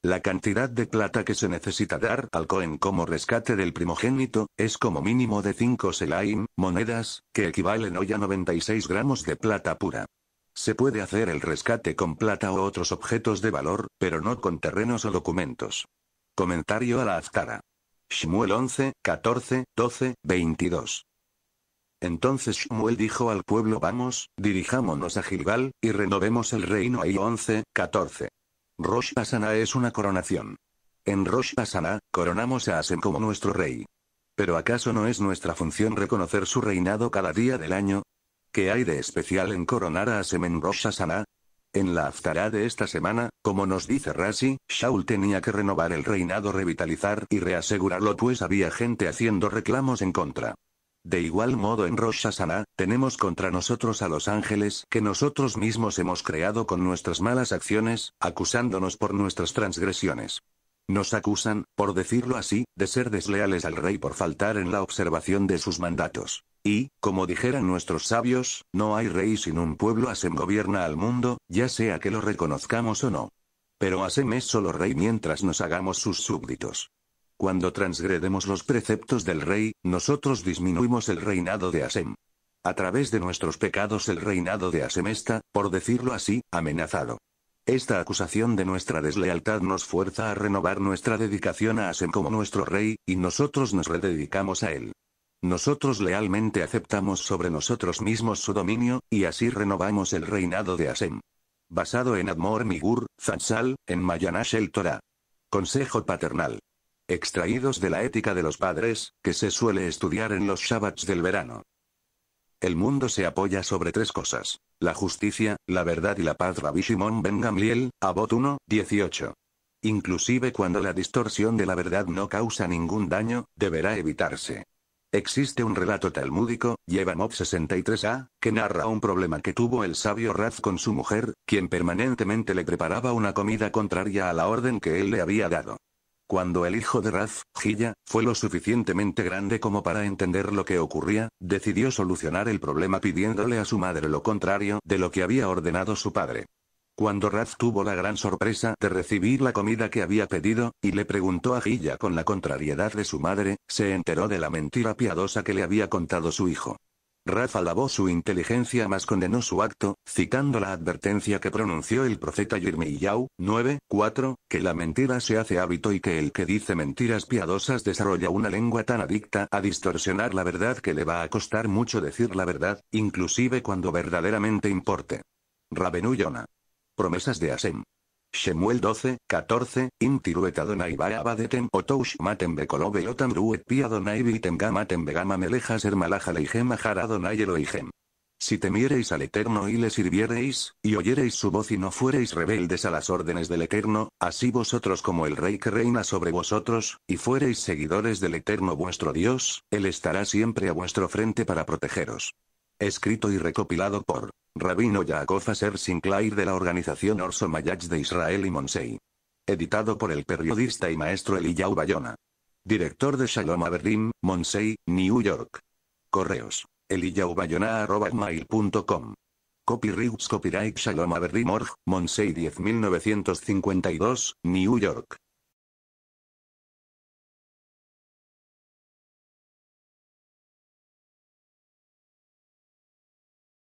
S1: La cantidad de plata que se necesita dar al Cohen como rescate del primogénito, es como mínimo de 5 Selaim, monedas, que equivalen hoy a 96 gramos de plata pura. Se puede hacer el rescate con plata o otros objetos de valor, pero no con terrenos o documentos. Comentario a la Aztara. Shmuel 11, 14, 12, 22. Entonces Shmuel dijo al pueblo vamos, dirijámonos a Gilgal, y renovemos el reino ahí 11, 14. Rosh Hashanah es una coronación. En Rosh Hashanah, coronamos a Hashem como nuestro rey. Pero ¿acaso no es nuestra función reconocer su reinado cada día del año? ¿Qué hay de especial en coronar a Hashem en Rosh Hashanah? En la Haftarah de esta semana, como nos dice Rashi, Shaul tenía que renovar el reinado, revitalizar y reasegurarlo pues había gente haciendo reclamos en contra. De igual modo en Rosh Hashanah, tenemos contra nosotros a los ángeles que nosotros mismos hemos creado con nuestras malas acciones, acusándonos por nuestras transgresiones. Nos acusan, por decirlo así, de ser desleales al rey por faltar en la observación de sus mandatos. Y, como dijeran nuestros sabios, no hay rey sin un pueblo Asem gobierna al mundo, ya sea que lo reconozcamos o no. Pero Asem es solo rey mientras nos hagamos sus súbditos. Cuando transgredemos los preceptos del rey, nosotros disminuimos el reinado de Asem. A través de nuestros pecados el reinado de Asem está, por decirlo así, amenazado. Esta acusación de nuestra deslealtad nos fuerza a renovar nuestra dedicación a Asem como nuestro rey, y nosotros nos rededicamos a él. Nosotros lealmente aceptamos sobre nosotros mismos su dominio, y así renovamos el reinado de Asem. Basado en Admor Migur, Zansal, en Mayanash el Torah. Consejo paternal extraídos de la ética de los padres, que se suele estudiar en los Shabbats del verano. El mundo se apoya sobre tres cosas. La justicia, la verdad y la paz. Rabbi Shimon Ben Gamliel, Abot 1, 18. Inclusive cuando la distorsión de la verdad no causa ningún daño, deberá evitarse. Existe un relato talmúdico, Yevamot 63a, que narra un problema que tuvo el sabio Raz con su mujer, quien permanentemente le preparaba una comida contraria a la orden que él le había dado. Cuando el hijo de Raz, Gilla, fue lo suficientemente grande como para entender lo que ocurría, decidió solucionar el problema pidiéndole a su madre lo contrario de lo que había ordenado su padre. Cuando Raz tuvo la gran sorpresa de recibir la comida que había pedido, y le preguntó a Gilla con la contrariedad de su madre, se enteró de la mentira piadosa que le había contado su hijo. Rafa alabó su inteligencia mas condenó su acto, citando la advertencia que pronunció el profeta 9, 9:4, que la mentira se hace hábito y que el que dice mentiras piadosas desarrolla una lengua tan adicta a distorsionar la verdad que le va a costar mucho decir la verdad, inclusive cuando verdaderamente importe. Yona. Promesas de Asem. Shemuel 12, 14, Intirueta abadeten abadetem Otoush Matem Bekolobe Otamruet Ruet Pi tembe gama Melejas Hermalaja Leigem Si temiereis al Eterno y le sirviereis, y oyereis su voz y no fuereis rebeldes a las órdenes del Eterno, así vosotros como el Rey que reina sobre vosotros, y fuereis seguidores del Eterno vuestro Dios, Él estará siempre a vuestro frente para protegeros. Escrito y recopilado por Rabino Yaakov Aser Sinclair de la organización Orso Mayach de Israel y Monsei. Editado por el periodista y maestro Eliyahu Bayona. Director de Shalom Averdim, Monsei, New York. Correos. com. Copyrights Copyright Shalom Averdim Org, Monsei 10952, New York.